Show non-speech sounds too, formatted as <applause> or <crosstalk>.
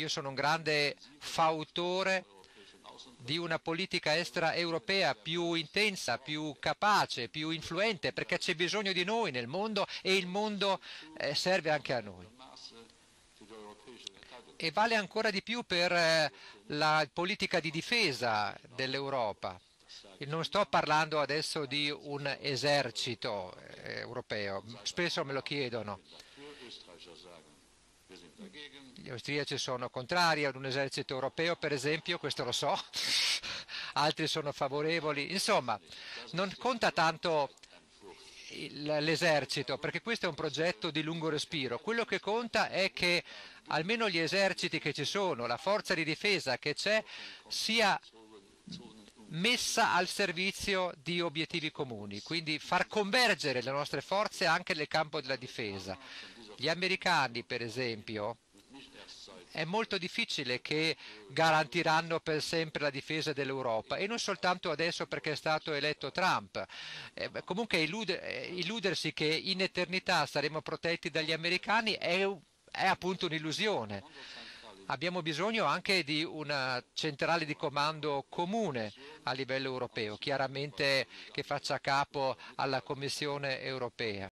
Io sono un grande fautore di una politica estera europea più intensa, più capace, più influente, perché c'è bisogno di noi nel mondo e il mondo eh, serve anche a noi. E vale ancora di più per eh, la politica di difesa dell'Europa. Non sto parlando adesso di un esercito eh, europeo, spesso me lo chiedono gli austriaci sono contrari ad un esercito europeo, per esempio, questo lo so, <laughs> altri sono favorevoli, insomma, non conta tanto l'esercito, perché questo è un progetto di lungo respiro. Quello che conta è che almeno gli eserciti che ci sono, la forza di difesa che c'è, sia messa al servizio di obiettivi comuni, quindi far convergere le nostre forze anche nel campo della difesa. Gli americani, per esempio, è molto difficile che garantiranno per sempre la difesa dell'Europa e non soltanto adesso perché è stato eletto Trump. Eh, comunque illude, eh, illudersi che in eternità saremo protetti dagli americani è, è appunto un'illusione. Abbiamo bisogno anche di una centrale di comando comune a livello europeo, chiaramente che faccia capo alla Commissione europea.